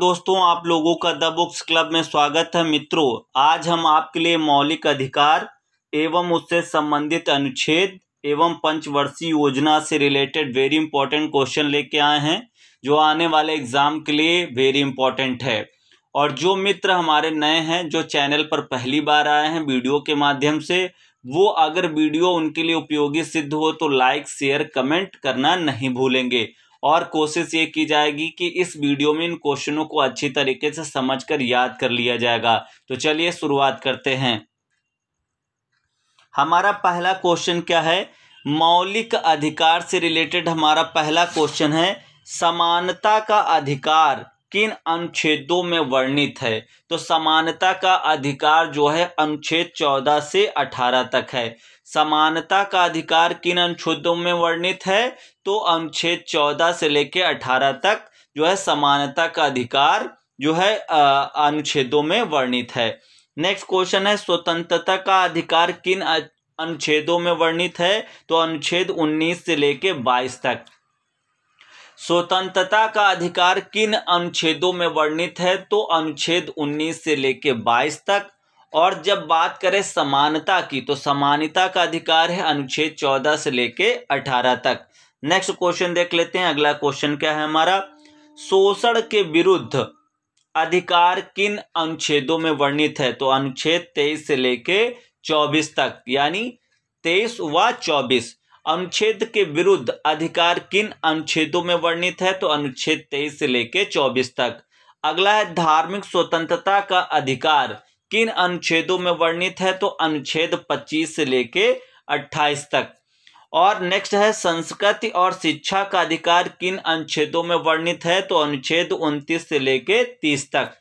दोस्तों आप लोगों का द बुक्स क्लब में स्वागत है मित्रों आज हम आपके लिए मौलिक अधिकार एवं उससे संबंधित अनुच्छेद एवं पंचवर्षीय योजना से रिलेटेड वेरी इंपॉर्टेंट क्वेश्चन लेके आए हैं जो आने वाले एग्जाम के लिए वेरी इंपॉर्टेंट है और जो मित्र हमारे नए हैं जो चैनल पर पहली बार आए हैं वीडियो के माध्यम से वो अगर वीडियो उनके लिए उपयोगी सिद्ध हो तो लाइक शेयर कमेंट करना नहीं भूलेंगे और कोशिश ये की जाएगी कि इस वीडियो में इन क्वेश्चनों को अच्छी तरीके से समझकर याद कर लिया जाएगा तो चलिए शुरुआत करते हैं हमारा पहला क्वेश्चन क्या है मौलिक अधिकार से रिलेटेड हमारा पहला क्वेश्चन है समानता का अधिकार किन अनुच्छेदों में वर्णित है तो समानता का अधिकार जो है अनुच्छेद चौदह से अठारह तक है समानता का अधिकार किन अनुच्छेदों में वर्णित है तो अनुच्छेद चौदह से लेकर अठारह तक जो है समानता का अधिकार जो है अनुच्छेदों में वर्णित है नेक्स्ट क्वेश्चन है स्वतंत्रता का अधिकार किन अनुच्छेदों में वर्णित है तो अनुच्छेद 19 से लेके 22 तक स्वतंत्रता का अधिकार किन अनुच्छेदों में वर्णित है तो अनुच्छेद 19 से लेकर 22 तक और जब बात करें समानता की तो समानता का अधिकार है अनुच्छेद 14 से लेकर 18 तक नेक्स्ट क्वेश्चन देख लेते हैं अगला क्वेश्चन क्या है हमारा शोषण के विरुद्ध अधिकार किन अनुच्छेदों में वर्णित है तो अनुच्छेद 23 से लेके 24 तक यानी 23 व चौबीस अनुच्छेद के विरुद्ध अधिकार किन अनुच्छेदों में वर्णित है तो अनुच्छेद तेईस से लेकर चौबीस तक अगला है धार्मिक स्वतंत्रता का अधिकार किन अनुच्छेदों में वर्णित है तो अनुच्छेद पच्चीस से लेके अट्ठाईस तक और नेक्स्ट है संस्कृति और शिक्षा का अधिकार किन अनुच्छेदों में वर्णित है तो अनुच्छेद उनतीस से लेके तीस तक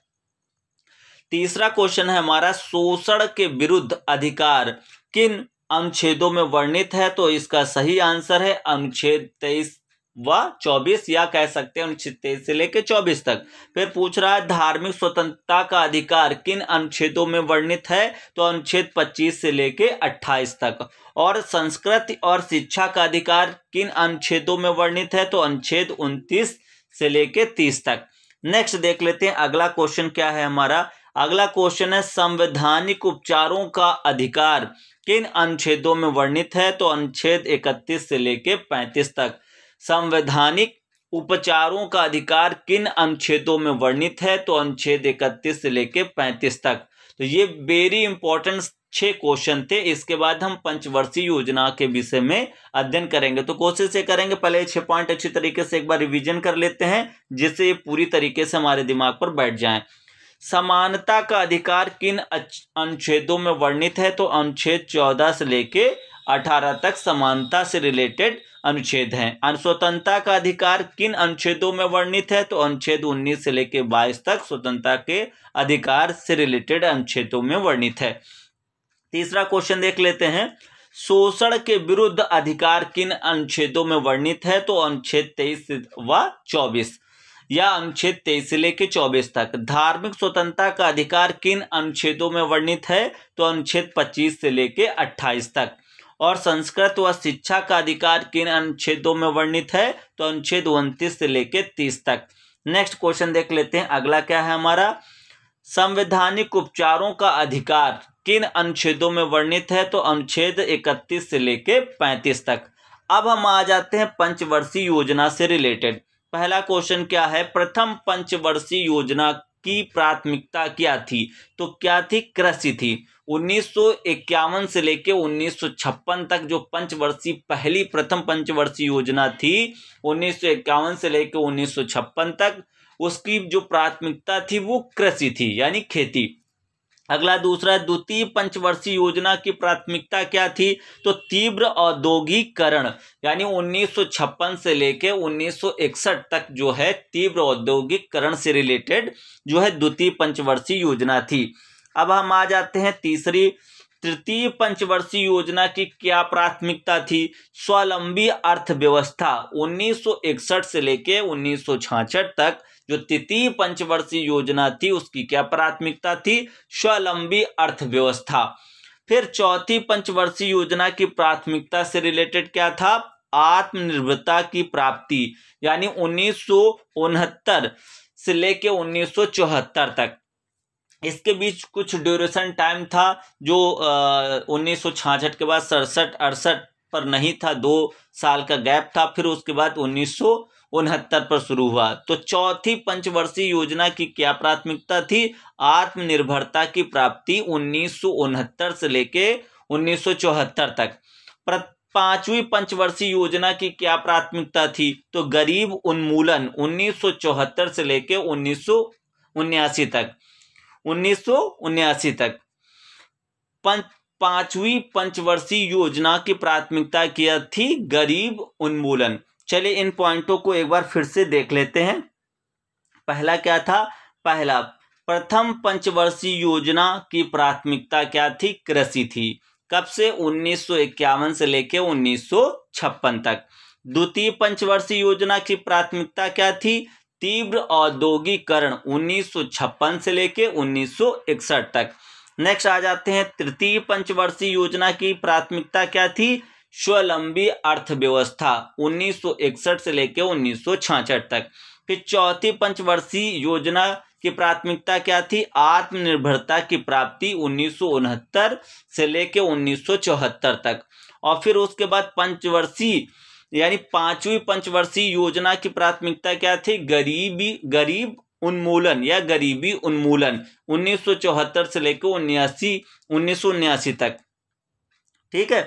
तीसरा क्वेश्चन है हमारा शोषण के विरुद्ध अधिकार किन अनुच्छेदों में वर्णित है तो इसका सही आंसर है अनुच्छेद तेईस व चौबीस या कह सकते हैं अनुच्छेद तेईस से लेकर चौबीस तक फिर पूछ रहा है धार्मिक स्वतंत्रता का अधिकार किन अनुच्छेदों में वर्णित है तो अनुच्छेद पच्चीस से लेकर अट्ठाईस तक और संस्कृति और शिक्षा का अधिकार किन अनुच्छेदों में वर्णित है तो अनुच्छेद उनतीस से लेकर तीस तक नेक्स्ट देख लेते हैं अगला क्वेश्चन क्या है हमारा अगला क्वेश्चन है संवैधानिक उपचारों का अधिकार किन अनुच्छेदों में वर्णित है तो अनुच्छेद 31 से लेकर 35 तक संवैधानिक उपचारों का अधिकार किन अनुच्छेदों में वर्णित है तो अनुच्छेद 31 से लेकर 35 तक तो ये वेरी इंपॉर्टेंट छः क्वेश्चन थे इसके बाद हम पंचवर्षीय योजना के विषय में अध्ययन करेंगे तो कोशिश ये करेंगे पहले छह पॉइंट अच्छी तरीके से एक बार रिवीजन कर लेते हैं जिससे ये पूरी तरीके से हमारे दिमाग पर बैठ जाएं समानता का अधिकार किन अनुच्छेदों में वर्णित है तो अनुच्छेद चौदह से लेके अठारह तक समानता से रिलेटेड अनुच्छेद हैं अनुस्वतंत्रता का अधिकार किन अनुच्छेदों में वर्णित है तो अनुच्छेद 19 से लेकर 22 तक स्वतंत्रता के अधिकार से रिलेटेड अनुच्छेदों में वर्णित है तीसरा क्वेश्चन देख लेते हैं शोषण के विरुद्ध अधिकार किन अनुच्छेदों में वर्णित है तो अनुच्छेद तेईस व चौबीस या अनुच्छेद तेईस से लेकर चौबीस तक धार्मिक स्वतंत्रता का अधिकार किन अनुच्छेदों में वर्णित है तो अनुच्छेद पच्चीस से लेकर अट्ठाईस तक और संस्कृत व शिक्षा का अधिकार किन अनुच्छेदों में वर्णित है तो अनुच्छेद उनतीस से लेकर तीस तक नेक्स्ट क्वेश्चन देख लेते हैं अगला क्या है हमारा संवैधानिक उपचारों का अधिकार किन अनुच्छेदों में वर्णित है तो अनुच्छेद इकतीस से लेकर पैंतीस तक अब हम आ जाते हैं पंचवर्षीय योजना से रिलेटेड पहला क्वेश्चन क्या है प्रथम पंचवर्षीय योजना की प्राथमिकता क्या थी तो क्या थी कृषि थी 1951 से लेकर 1956 तक जो पंचवर्षीय पहली प्रथम पंचवर्षीय योजना थी 1951 से लेकर 1956 तक उसकी जो प्राथमिकता थी वो कृषि थी यानी खेती अगला दूसरा द्वितीय पंचवर्षीय योजना की प्राथमिकता क्या थी तो तीव्र औद्योगिकरण यानी 1956 से लेकर 1961 तक जो है तीव्र औद्योगिकरण से रिलेटेड जो है द्वितीय पंचवर्षीय योजना थी अब हम आ जाते हैं तीसरी तृतीय पंचवर्षीय योजना की क्या प्राथमिकता थी स्वलंबी अर्थव्यवस्था 1961 से लेकर उन्नीस तक जो तृतीय पंचवर्षीय योजना थी उसकी क्या प्राथमिकता थी स्वलंबी अर्थव्यवस्था फिर चौथी पंचवर्षीय योजना की प्राथमिकता से रिलेटेड क्या था आत्मनिर्भरता की प्राप्ति यानी उन्नीस से लेके उन्नीस तक इसके बीच कुछ ड्यूरेशन टाइम था जो उन्नीस सौ के बाद सड़सठ अड़सठ पर नहीं था दो साल का गैप था फिर उसके बाद उन्नीस उनहत्तर पर शुरू हुआ तो चौथी पंचवर्षीय योजना की क्या प्राथमिकता थी आत्मनिर्भरता की प्राप्ति उन्नीस से लेके उन्नीस तक पांचवी पंचवर्षीय योजना की क्या प्राथमिकता थी तो गरीब उन्मूलन उन्नीस से लेके उन्नीस तक उन्नीस तक पंच पांचवी पंचवर्षीय योजना की प्राथमिकता किया थी गरीब उन्मूलन चलिए इन पॉइंटों को एक बार फिर से देख लेते हैं पहला क्या था पहला प्रथम पंचवर्षीय योजना की प्राथमिकता क्या थी कृषि थी कब से 1951 से लेकर 1956 तक द्वितीय पंचवर्षीय योजना की प्राथमिकता क्या थी तीव्र औद्योगिकरण 1956 से लेके 1961 तक नेक्स्ट आ जाते हैं तृतीय पंचवर्षीय योजना की प्राथमिकता क्या थी स्वलंबी अर्थव्यवस्था 1961 से लेके 1966 तक फिर चौथी पंचवर्षीय योजना की प्राथमिकता क्या थी आत्मनिर्भरता की प्राप्ति उन्नीस से लेके उन्नीस तक और फिर उसके बाद पंचवर्षीय यानी पांचवी पंचवर्षीय योजना की प्राथमिकता क्या थी गरीबी गरीब उन्मूलन या गरीबी उन्मूलन 1974 से लेकर उन्यासी उन्नीस तक ठीक है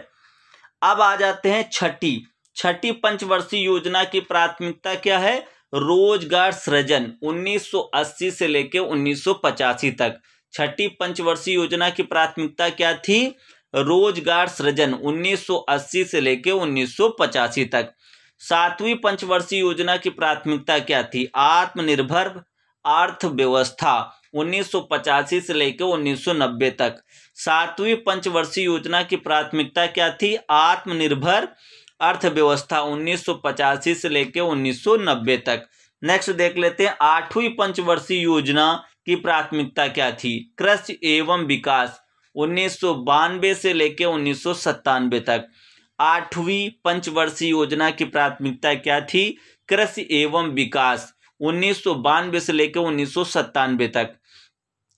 अब आ जाते हैं छठी छठी पंचवर्षीय योजना की प्राथमिकता क्या है रोजगार सृजन 1980 से लेकर उन्नीस तक छठी पंचवर्षीय योजना की प्राथमिकता क्या थी रोजगार सृजन 1980 से लेकर उन्नीस तक सातवीं पंचवर्षीय योजना की प्राथमिकता क्या थी आत्मनिर्भर अर्थव्यवस्था 1985 से लेकर 1990 तक सातवीं पंचवर्षीय योजना की प्राथमिकता क्या थी आत्मनिर्भर अर्थव्यवस्था 1985 से लेकर 1990 तक नेक्स्ट देख लेते हैं आठवीं पंचवर्षीय योजना की प्राथमिकता क्या थी कृषि एवं विकास उन्नीस से लेकर उन्नीस तक आठवीं पंचवर्षीय योजना की प्राथमिकता क्या थी कृषि एवं विकास उन्नीस से लेकर उन्नीस तक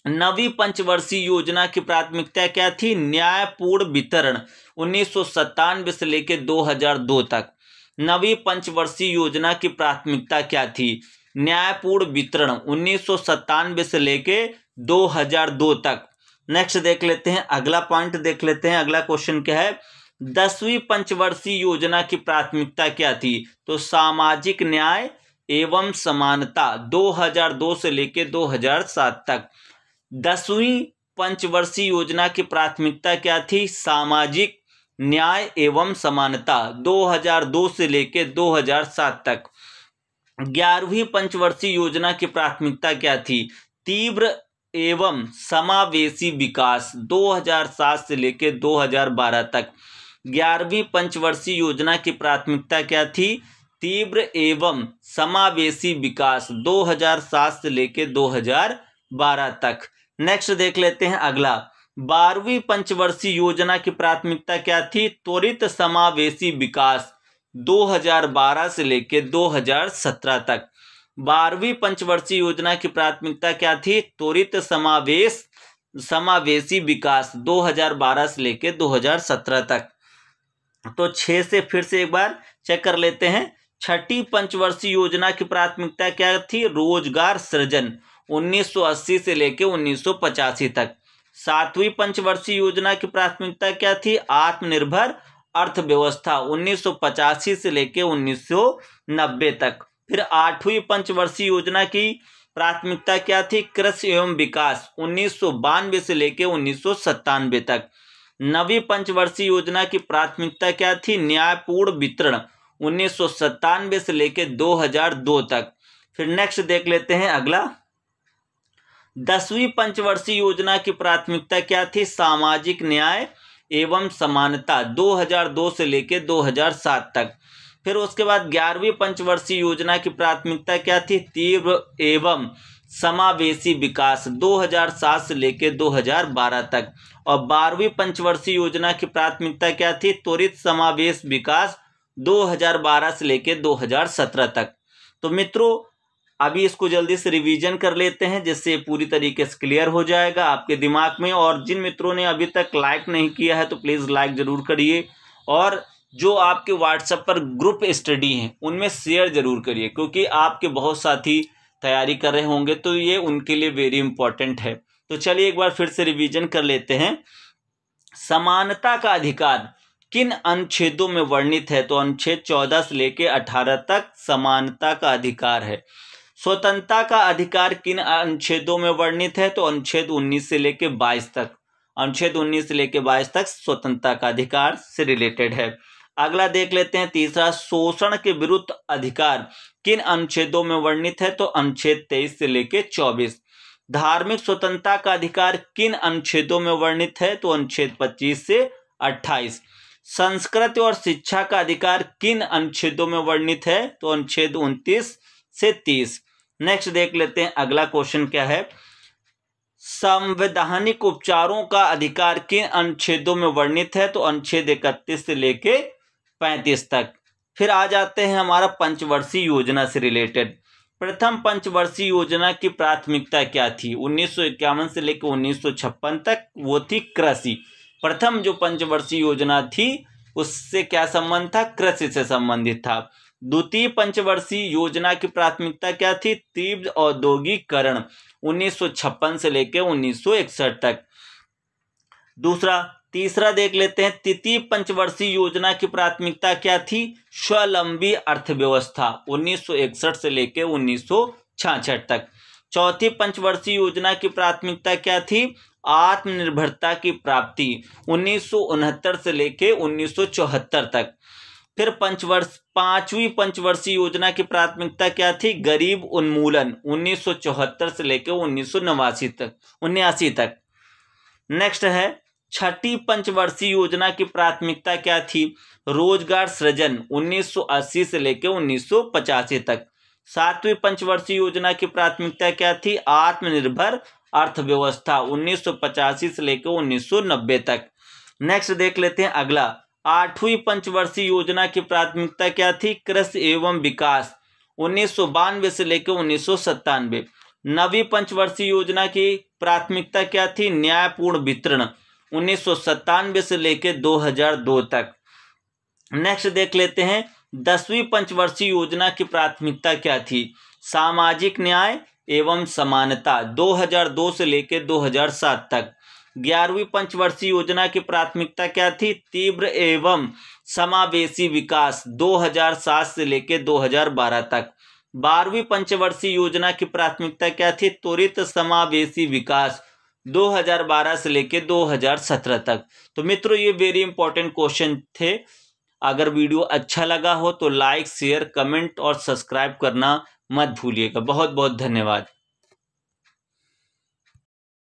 नवी पंचवर्षीय योजना की प्राथमिकता क्या थी न्यायपूर्ण वितरण उन्नीस से लेकर 2002 तक नवी पंचवर्षीय योजना की प्राथमिकता क्या थी न्यायपूर्ण वितरण उन्नीस से लेकर 2002 तक नेक्स्ट देख लेते हैं अगला पॉइंट देख लेते हैं अगला क्वेश्चन क्या है दसवीं पंचवर्षीय योजना की प्राथमिकता क्या थी तो सामाजिक न्याय एवं समानता 2002 से लेकर 2007 तक दसवीं पंचवर्षीय योजना की प्राथमिकता क्या थी सामाजिक न्याय एवं समानता 2002 से लेकर 2007 तक ग्यारहवीं पंचवर्षीय योजना की प्राथमिकता क्या थी तीव्र एवं समावेशी विकास 2007 से लेकर 2012 तक ग्यारहवीं पंचवर्षीय योजना की प्राथमिकता क्या थी तीव्र एवं समावेशी विकास 2007 से लेकर 2012 तक नेक्स्ट देख लेते हैं अगला बारहवीं पंचवर्षीय योजना की प्राथमिकता क्या थी त्वरित समावेशी विकास 2012 से लेकर 2017 तक बारहवीं पंचवर्षीय योजना की प्राथमिकता क्या थी त्वरित समावेश समावेशी विकास 2012 से लेकर 2017 तक तो छह से फिर से एक बार चेक कर लेते हैं छठी पंचवर्षीय योजना की प्राथमिकता क्या थी रोजगार सृजन 1980 से लेकर उन्नीस तक सातवीं पंचवर्षीय योजना की प्राथमिकता क्या थी आत्मनिर्भर अर्थव्यवस्था 1985 से लेकर 1990 तक फिर आठवीं पंचवर्षीय योजना की प्राथमिकता क्या थी कृषि एवं विकास उन्नीस से लेकर उन्नीस तक नवी पंचवर्षीय योजना की प्राथमिकता क्या थी न्यायपूर्ण वितरण उन्नीस से लेकर 2002 तक फिर नेक्स्ट देख लेते हैं अगला दसवीं पंचवर्षीय योजना की प्राथमिकता क्या थी सामाजिक न्याय एवं समानता 2002 से लेकर 2007 तक फिर उसके बाद ग्यारहवीं पंचवर्षीय योजना की प्राथमिकता क्या थी तीव्र एवं समावेशी विकास 2007 से लेकर 2012 तक और बारहवीं पंचवर्षीय योजना की प्राथमिकता क्या थी त्वरित समावेश विकास 2012 से लेकर 2017 तक तो मित्रों अभी इसको जल्दी से रिवीजन कर लेते हैं जिससे पूरी तरीके से क्लियर हो जाएगा आपके दिमाग में और जिन मित्रों ने अभी तक लाइक नहीं किया है तो प्लीज़ लाइक ज़रूर करिए और जो आपके व्हाट्सएप पर ग्रुप स्टडी हैं उनमें शेयर ज़रूर करिए क्योंकि आपके बहुत साथी तैयारी कर रहे होंगे तो ये उनके लिए वेरी इंपॉर्टेंट है तो चलिए एक बार फिर से रिवीजन कर लेते हैं समानता का अधिकार किन अनुच्छेदों में वर्णित है तो अनुच्छेद चौदह से लेकर अठारह तक समानता का अधिकार है स्वतंत्रता का अधिकार किन अनुच्छेदों में वर्णित है तो अनुच्छेद उन्नीस से लेकर बाईस तक अनुच्छेद उन्नीस से लेकर बाईस तक स्वतंत्रता का अधिकार से रिलेटेड है अगला देख लेते हैं तीसरा शोषण के विरुद्ध अधिकार किन अनुच्छेदों में वर्णित है तो अनुच्छेद तेईस से लेकर चौबीस धार्मिक स्वतंत्रता का अधिकार किन अनुच्छेदों में वर्णित है तो अनुच्छेद 25 से 28 संस्कृति और शिक्षा का अधिकार किन अनुच्छेदों में वर्णित है तो अनुच्छेद 29 से 30 नेक्स्ट देख लेते हैं अगला क्वेश्चन क्या है संवैधानिक उपचारों का अधिकार किन अनुच्छेदों में वर्णित है तो अनुच्छेद इकतीस से लेके पैंतीस तक फिर आ जाते हैं हमारा पंचवर्षीय योजना से रिलेटेड प्रथम पंचवर्षीय योजना की प्राथमिकता क्या थी उन्नीस से लेकर उन्नीस तक वो थी कृषि प्रथम जो पंचवर्षीय योजना थी उससे क्या संबंध था कृषि से संबंधित था द्वितीय पंचवर्षीय योजना की प्राथमिकता क्या थी तीव्र औद्योगिकरण 1956 से लेकर उन्नीस तक दूसरा तीसरा देख लेते हैं तृतीय पंचवर्षीय योजना की प्राथमिकता क्या थी स्वलंबी अर्थव्यवस्था 1961 से लेकर उन्नीस तक चौथी पंचवर्षीय योजना की प्राथमिकता क्या थी आत्मनिर्भरता की प्राप्ति उन्नीस से लेकर उन्नीस तक फिर पंचवर्ष पांचवी पंचवर्षीय योजना की प्राथमिकता क्या थी गरीब उन्मूलन उन्नीस से लेकर उन्नीस तक उन्यासी तक नेक्स्ट है छठी पंचवर्षीय योजना की प्राथमिकता क्या थी रोजगार सृजन 1980 से लेकर उन्नीस तक सातवीं पंचवर्षीय योजना की प्राथमिकता क्या थी आत्मनिर्भर अर्थव्यवस्था उन्नीस से लेकर उन्नीस तक नेक्स्ट देख लेते हैं अगला आठवीं पंचवर्षीय योजना की प्राथमिकता क्या थी कृषि एवं विकास उन्नीस से लेकर उन्नीस नवी पंचवर्षीय योजना की प्राथमिकता क्या थी न्यायपूर्ण वितरण उन्नीस से लेकर 2002 तक नेक्स्ट देख लेते हैं दसवीं पंचवर्षीय योजना की प्राथमिकता क्या थी सामाजिक न्याय एवं समानता 2002 से लेकर 2007 तक ग्यारहवीं पंचवर्षीय योजना की प्राथमिकता क्या थी तीव्र एवं समावेशी विकास 2007 से लेकर 2012 तक बारहवीं पंचवर्षीय योजना की प्राथमिकता क्या थी त्वरित समावेशी विकास 2012 से लेके 2017 तक तो मित्रों ये वेरी इंपॉर्टेंट क्वेश्चन थे अगर वीडियो अच्छा लगा हो तो लाइक शेयर कमेंट और सब्सक्राइब करना मत भूलिएगा बहुत बहुत धन्यवाद